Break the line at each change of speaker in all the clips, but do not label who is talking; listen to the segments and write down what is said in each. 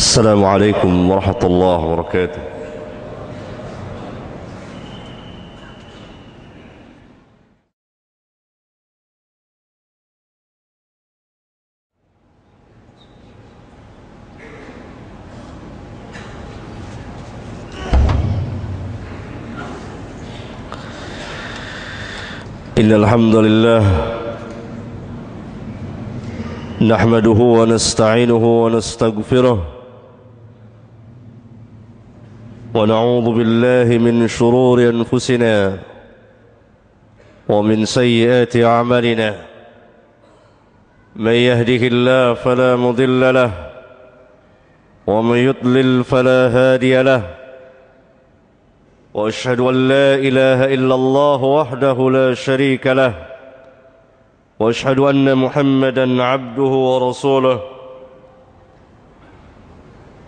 السلام عليكم ورحمة الله وبركاته إن الحمد لله نحمده ونستعينه ونستغفره ونعوذ بالله من شرور أنفسنا ومن سيئات أعمالنا من يهده الله فلا مضل له ومن يضلل فلا هادي له واشهد ان لا اله الا الله وحده لا شريك له واشهد ان محمدا عبده ورسوله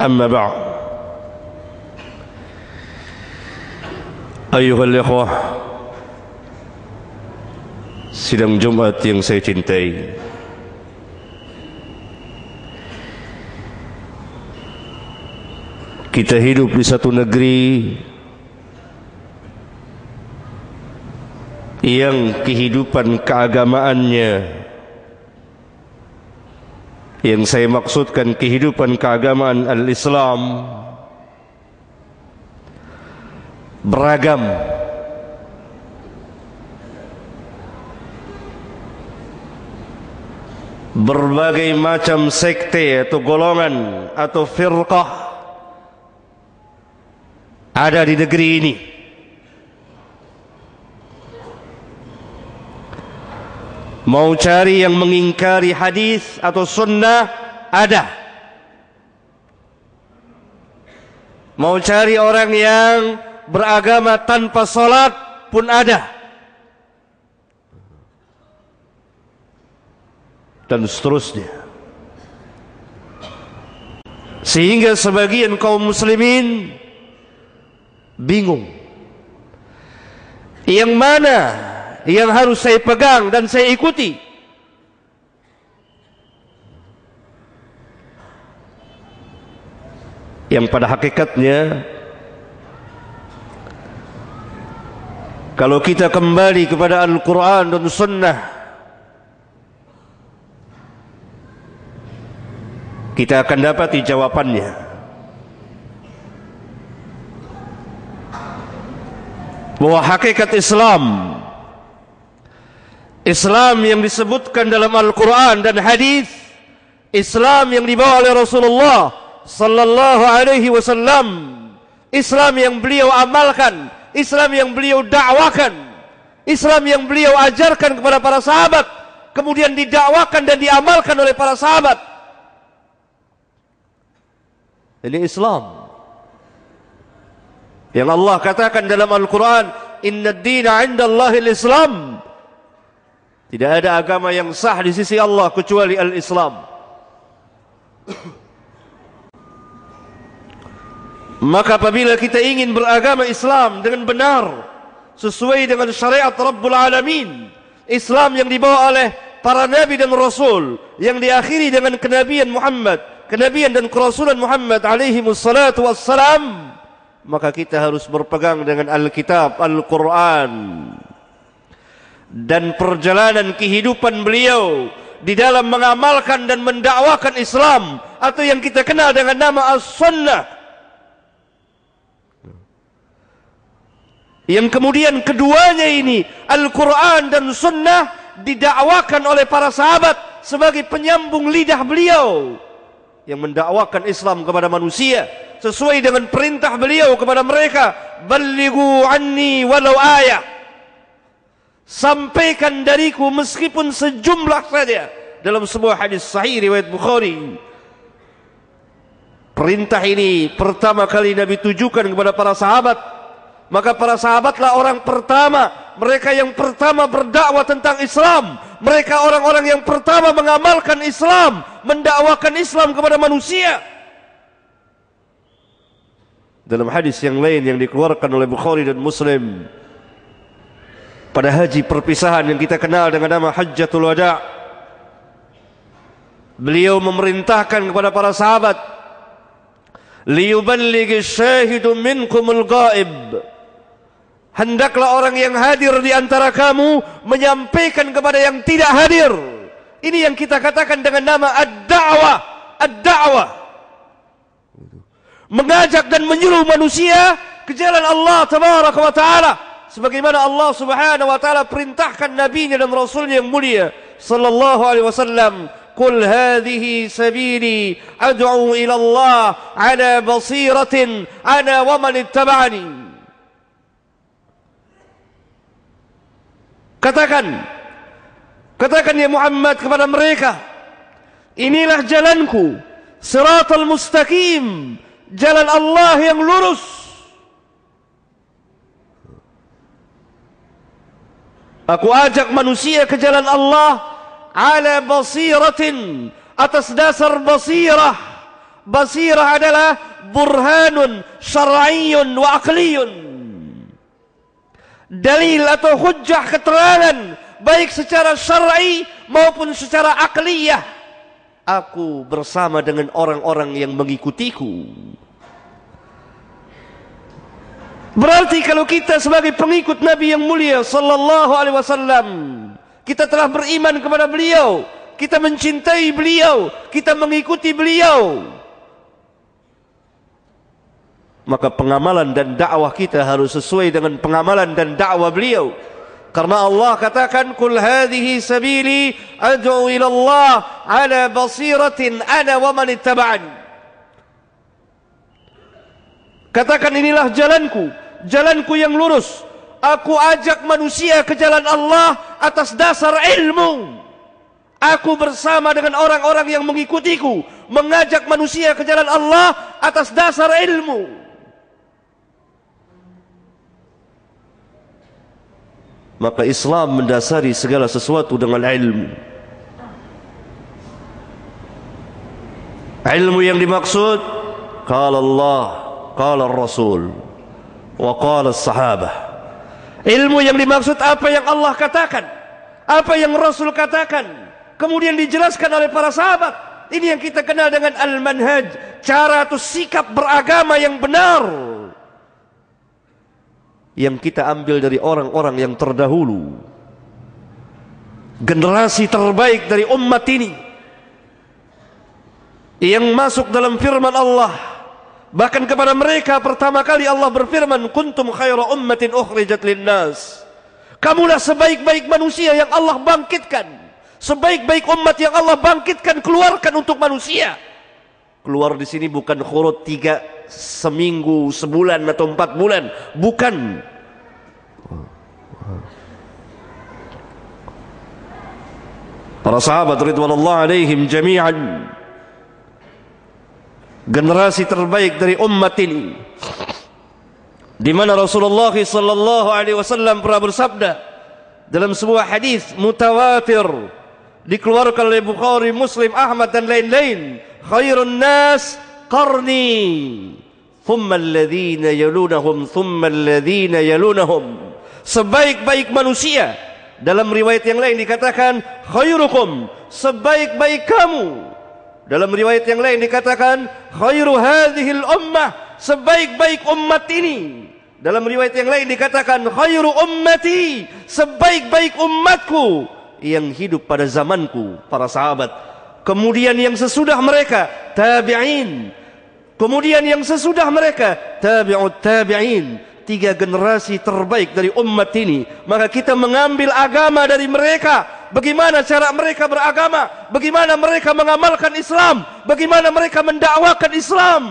اما بعد Ayuh al Sidang Jumat yang saya cintai Kita hidup di satu negeri Yang kehidupan keagamaannya Yang saya maksudkan kehidupan keagamaan al-Islam Al-Islam beragam berbagai macam sekte atau golongan atau firqah ada di negeri ini mau cari yang mengingkari hadis atau sunnah ada mau cari orang yang beragama tanpa sholat pun ada. Dan seterusnya. Sehingga sebagian kaum muslimin bingung. Yang mana yang harus saya pegang dan saya ikuti? Yang pada hakikatnya Kalau kita kembali kepada Al-Quran dan Sunnah Kita akan dapat jawabannya Bahawa hakikat Islam Islam yang disebutkan dalam Al-Quran dan Hadis, Islam yang dibawa oleh Rasulullah Sallallahu Alaihi Wasallam Islam yang beliau amalkan Islam yang beliau dakwakan, Islam yang beliau ajarkan kepada para sahabat, kemudian didakwakan dan diamalkan oleh para sahabat. Ini Islam. Yang Allah katakan dalam Al-Quran, Inna dina inda Allahil Islam. Tidak ada agama yang sah di sisi Allah kecuali Al-Islam. Maka apabila kita ingin beragama Islam dengan benar sesuai dengan syariat Rabbul Alamin, Islam yang dibawa oleh para nabi dan rasul yang diakhiri dengan kenabian Muhammad, kenabian dan kerasulan Muhammad alaihi wassalatu wassalam, maka kita harus berpegang dengan Alkitab, Al-Quran. Dan perjalanan kehidupan beliau di dalam mengamalkan dan mendakwakan Islam atau yang kita kenal dengan nama As-Sunnah Yang kemudian keduanya ini Al-Quran dan Sunnah didakwakan oleh para sahabat sebagai penyambung lidah beliau yang mendakwakan Islam kepada manusia sesuai dengan perintah beliau kepada mereka balighu anni walau ayah sampaikan dariku meskipun sejumlah saja dalam sebuah hadis sahih riwayat Bukhari perintah ini pertama kali Nabi tujukan kepada para sahabat Maka para sahabatlah orang pertama Mereka yang pertama berdakwah tentang Islam Mereka orang-orang yang pertama mengamalkan Islam Mendakwakan Islam kepada manusia Dalam hadis yang lain yang dikeluarkan oleh Bukhari dan Muslim Pada haji perpisahan yang kita kenal dengan nama Hajjatul Wada' Beliau memerintahkan kepada para sahabat liyuballighi ash-shahidu minkum al-ghaib Hendaklah orang yang hadir di antara kamu menyampaikan kepada yang tidak hadir. Ini yang kita katakan dengan nama ad-da'wah, ad-da'wah. Mengajak dan menyuruh manusia ke jalan Allah tabaraka wa taala sebagaimana Allah Subhanahu wa taala perintahkan nabinya dan rasulnya yang mulia sallallahu alaihi wasallam قل هذه سبيلي أدعو إلى الله على بصيرة أنا ومن اتبعني Katakan Katakan ya Muhammad kepada mereka Inilah jalanku Siratul mustaqim Jalan Allah yang lurus Aku ajak manusia ke jalan Allah Ala basiratin Atas dasar basirah Basirah adalah Burhanun syar'iyun wa aqliyun dalil atau hujah keterangan baik secara syar'i maupun secara akliyah aku bersama dengan orang-orang yang mengikutiku berarti kalau kita sebagai pengikut nabi yang mulia sallallahu alaihi wasallam kita telah beriman kepada beliau kita mencintai beliau kita mengikuti beliau maka pengamalan dan dakwah kita harus sesuai dengan pengamalan dan dakwah beliau karena Allah katakan kul hadhihi sabili ad'u ila Allah ala basiratin ana wa man ittaba'an katakan inilah jalanku jalanku yang lurus aku ajak manusia ke jalan Allah atas dasar ilmu Aku bersama dengan orang-orang yang mengikutiku mengajak manusia ke jalan Allah atas dasar ilmu. maka Islam mendasari segala sesuatu dengan ilmu ilmu yang dimaksud kala Allah kala Rasul wa kala sahabah ilmu yang dimaksud apa yang Allah katakan apa yang Rasul katakan kemudian dijelaskan oleh para sahabat ini yang kita kenal dengan al-manhaj cara atau sikap beragama yang benar yang kita ambil dari orang-orang yang terdahulu generasi terbaik dari umat ini yang masuk dalam firman Allah bahkan kepada mereka pertama kali Allah berfirman kuntum khaira ummatin ukhrijat linnas kamulah sebaik-baik manusia yang Allah bangkitkan sebaik-baik umat yang Allah bangkitkan keluarkan untuk manusia keluar di sini bukan khurud tiga seminggu, sebulan atau empat bulan. Bukan. Para sahabat Ridwanullah alaihim jami'an. Generasi terbaik dari umat ini. Di mana Rasulullah sallallahu alaihi wasallam pernah bersabda dalam sebuah hadis mutawatir dikeluarkan oleh Bukhari, Muslim, Ahmad dan lain-lain, khairun nas qarni thumma alladhina yalunahum thumma alladhina yalunahum sebaik-baik manusia dalam riwayat yang lain dikatakan khairukum sebaik-baik kamu dalam riwayat yang lain dikatakan khairu hadhihi ummah sebaik-baik umat ini dalam riwayat yang lain dikatakan khairu ummati sebaik-baik umatku yang hidup pada zamanku para sahabat kemudian yang sesudah mereka tabi'in kemudian yang sesudah mereka tabi'ut tabi'in tiga generasi terbaik dari umat ini maka kita mengambil agama dari mereka bagaimana cara mereka beragama bagaimana mereka mengamalkan Islam bagaimana mereka mendakwakan Islam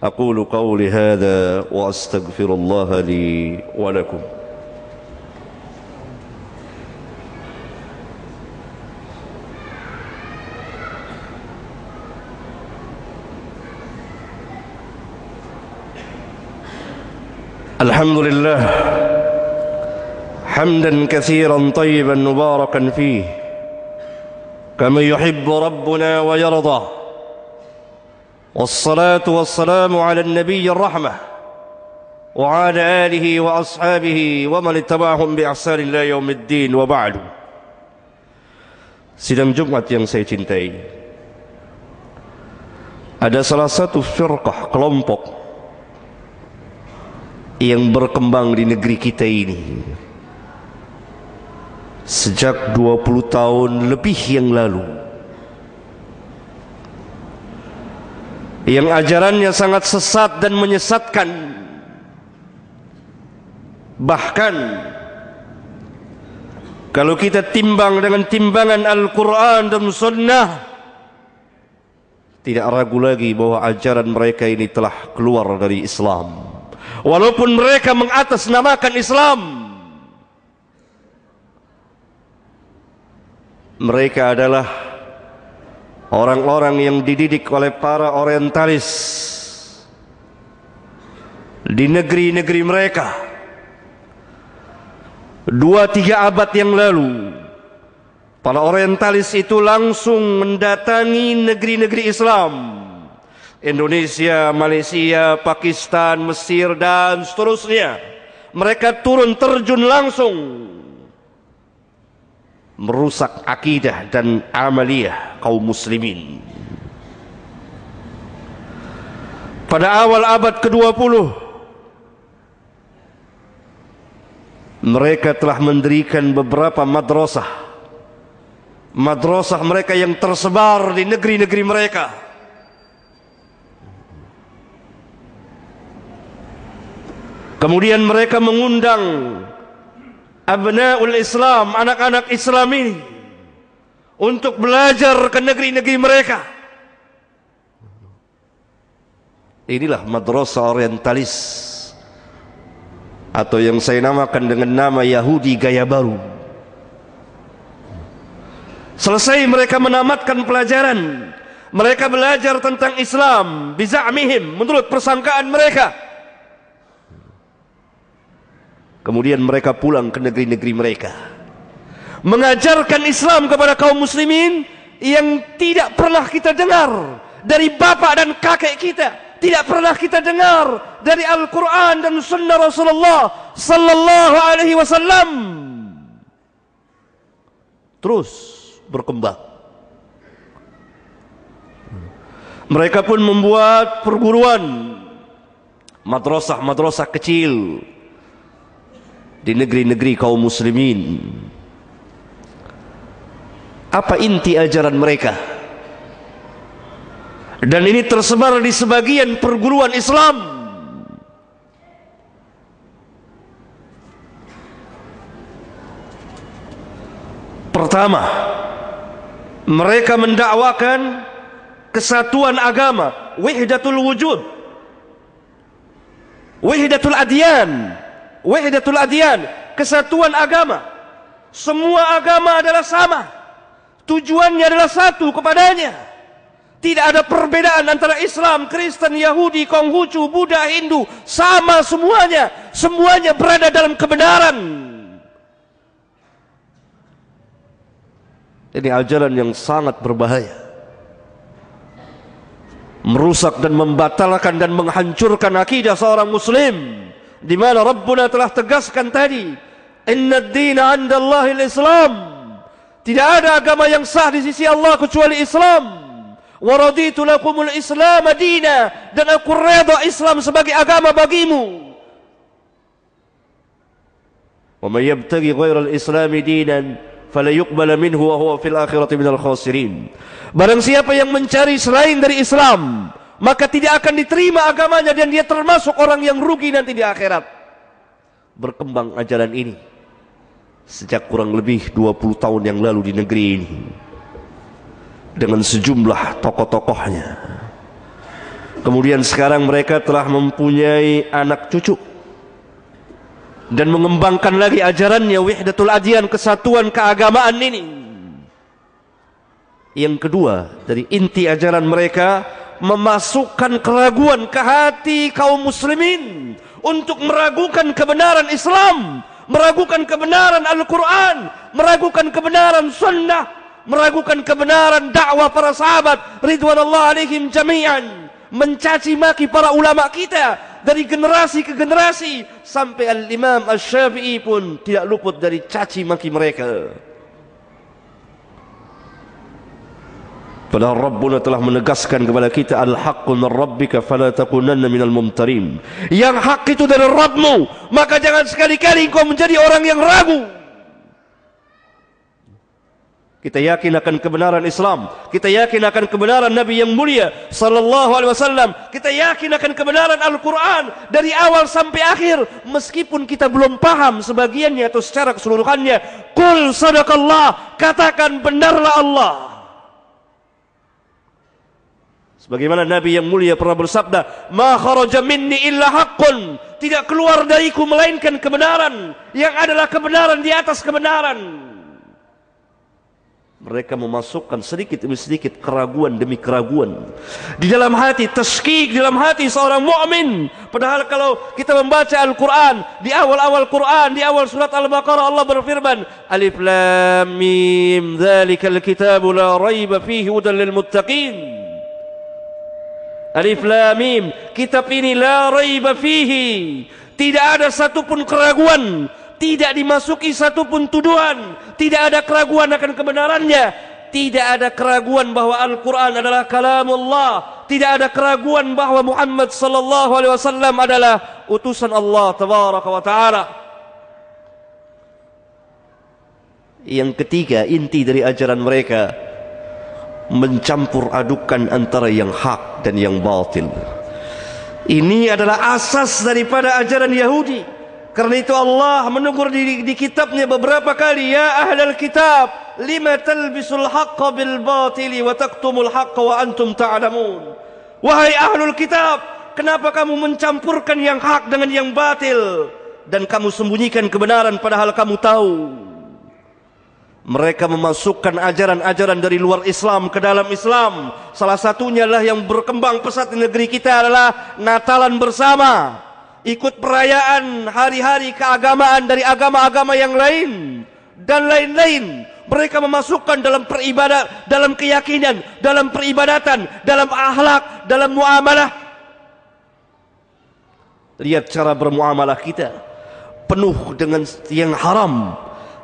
Aku قولي هذا wa الله walakum. الحمد لله حمدا كثيرا طيبا مباركا فيه كما يحب ربنا ويرضى والصلاة والسلام على النبي الرحمة وعلى آله وأصحابه ومن اتبعهم بإحسان إلى يوم الدين وبعد Sidang جمعه yang saya cintai Ada salah satu firqah kelompok yang berkembang di negeri kita ini sejak 20 tahun lebih yang lalu yang ajarannya sangat sesat dan menyesatkan bahkan kalau kita timbang dengan timbangan Al-Quran dan Sunnah tidak ragu lagi bahwa ajaran mereka ini telah keluar dari Islam. Islam walaupun mereka mengatasnamakan Islam mereka adalah orang-orang yang dididik oleh para orientalis di negeri-negeri mereka dua tiga abad yang lalu para orientalis itu langsung mendatangi negeri-negeri Islam -negeri Indonesia, Malaysia, Pakistan, Mesir dan seterusnya. Mereka turun terjun langsung merusak akidah dan amaliyah kaum muslimin. Pada awal abad ke-20 mereka telah mendirikan beberapa madrasah. Madrasah mereka yang tersebar di negeri-negeri mereka. -negeri mereka. Kemudian mereka mengundang Abnaul Islam, anak-anak Islam ini untuk belajar ke negeri-negeri mereka. Inilah madrasah orientalis atau yang saya namakan dengan nama Yahudi gaya baru. Selesai mereka menamatkan pelajaran, mereka belajar tentang Islam, bizaamihim, menurut persangkaan mereka. Mereka Kemudian mereka pulang ke negeri-negeri mereka. Mengajarkan Islam kepada kaum muslimin yang tidak pernah kita dengar dari bapak dan kakek kita, tidak pernah kita dengar dari Al-Qur'an dan sunnah Rasulullah sallallahu alaihi wasallam. Terus berkembang. Mereka pun membuat perguruan madrasah-madrasah kecil di negeri-negeri kaum muslimin apa inti ajaran mereka dan ini tersebar di sebagian perguruan Islam pertama mereka mendakwakan kesatuan agama wihdatul wujud wihdatul adyan wahdatul adyan, kesatuan agama. Semua agama adalah sama. Tujuannya adalah satu kepadanya. Tidak ada perbedaan antara Islam, Kristen, Yahudi, Konghucu, Buddha, Hindu, sama semuanya. Semuanya berada dalam kebenaran. Ini ajaran yang sangat berbahaya. Merusak dan membatalkan dan menghancurkan akidah seorang muslim. Muslim di mana Rabbuna telah tegaskan tadi inna dina anda Allahil Islam tidak ada agama yang sah di sisi Allah kecuali Islam wa raditu Islam dina dan aku reda Islam sebagai agama bagimu wa man yabtagi ghairal Islam dinan fala yuqbala minhu wa huwa fil min minal khasirin barang yang mencari selain dari Islam maka tidak akan diterima agamanya dan dia termasuk orang yang rugi nanti di akhirat. Berkembang ajaran ini sejak kurang lebih 20 tahun yang lalu di negeri ini dengan sejumlah tokoh-tokohnya. Kemudian sekarang mereka telah mempunyai anak cucu dan mengembangkan lagi ajarannya wihdatul adyan kesatuan keagamaan ini. Yang kedua dari inti ajaran mereka memasukkan keraguan ke hati kaum muslimin untuk meragukan kebenaran Islam, meragukan kebenaran Al-Quran, meragukan kebenaran Sunnah, meragukan kebenaran dakwah para sahabat Ridwan Allah alaihim jami'an mencaci maki para ulama kita dari generasi ke generasi sampai al-imam al-syafi'i pun tidak luput dari caci maki mereka. Padahal Rabbuna telah menegaskan kepada kita al-haqqu min rabbika fala takunanna minal mumtarin. Yang hak itu dari Rabbmu, maka jangan sekali-kali engkau menjadi orang yang ragu. Kita yakin akan kebenaran Islam, kita yakin akan kebenaran Nabi yang mulia sallallahu alaihi wasallam, kita yakin akan kebenaran Al-Qur'an dari awal sampai akhir meskipun kita belum paham sebagiannya atau secara keseluruhannya. Kul sadaqallah, katakan benarlah Allah. Sebagaimana Nabi yang mulia pernah bersabda, "Ma kharaja minni illa haqqun." Tidak keluar dariku melainkan kebenaran yang adalah kebenaran di atas kebenaran. Mereka memasukkan sedikit demi sedikit keraguan demi keraguan. Di dalam hati, teskik dalam hati seorang mukmin. Padahal kalau kita membaca Al-Quran, di awal-awal Quran, di awal surat Al-Baqarah, Allah berfirman, Alif Lam Mim, Zalikal Kitabu La Rayba Fihi Udallil Muttaqin. Muttaqin. Alif Lam Mim. Kitab ini la raiba fihi. Tidak ada satu pun keraguan. Tidak dimasuki satu pun tuduhan. Tidak ada keraguan akan kebenarannya. Tidak ada keraguan bahawa Al-Quran adalah kalam Allah. Tidak ada keraguan bahawa Muhammad sallallahu alaihi wasallam adalah utusan Allah tabaraka wa ta'ala. Yang ketiga inti dari ajaran mereka mencampur adukan antara yang hak dan yang batil. Ini adalah asas daripada ajaran Yahudi. Karena itu Allah menegur di, di kitabnya beberapa kali, Ya ahlal kitab, lima talbisul haqqa bil batili wa taktumul haqqa wa antum ta'lamun. Ta Wahai ahlul kitab, kenapa kamu mencampurkan yang hak dengan yang batil? Dan kamu sembunyikan kebenaran padahal kamu tahu. Mereka memasukkan ajaran-ajaran dari luar Islam ke dalam Islam. Salah satunya lah yang berkembang pesat di negeri kita adalah Natalan bersama. Ikut perayaan hari-hari keagamaan dari agama-agama yang lain. Dan lain-lain. Mereka memasukkan dalam peribadat, dalam keyakinan, dalam peribadatan, dalam ahlak, dalam muamalah. Lihat cara bermuamalah kita. Penuh dengan yang haram.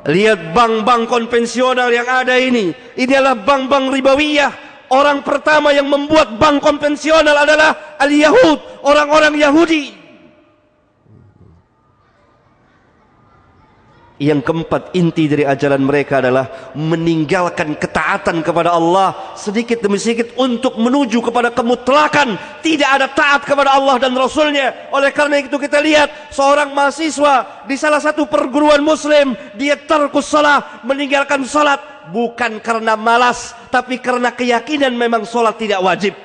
Lihat bank-bank konvensional yang ada ini. Ini adalah bank-bank ribawiyah. Orang pertama yang membuat bank konvensional adalah al-Yahud. Orang-orang Yahudi. Yang keempat inti dari ajaran mereka adalah meninggalkan ketaatan kepada Allah sedikit demi sedikit untuk menuju kepada kemutlakan tidak ada taat kepada Allah dan Rasulnya. Oleh karena itu kita lihat seorang mahasiswa di salah satu perguruan Muslim dia terkus salah meninggalkan salat bukan karena malas tapi karena keyakinan memang salat tidak wajib.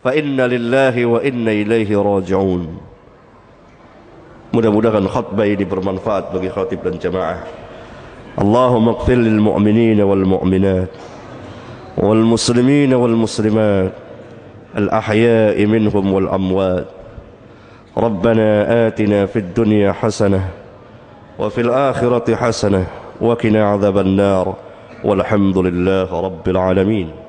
Fa inna lillahi wa inna ilaihi raji'un. Mudah-mudahan khutbah ini bermanfaat bagi khatib dan jamaah. Allahumma ighfir lil mu'minin wal mu'minat wal muslimin wal muslimat al ahya'i minhum wal amwat. ربنا آتنا في الدنيا حسنة وفي الآخرة حسنة وكنا عذاب النار والحمد لله رب العالمين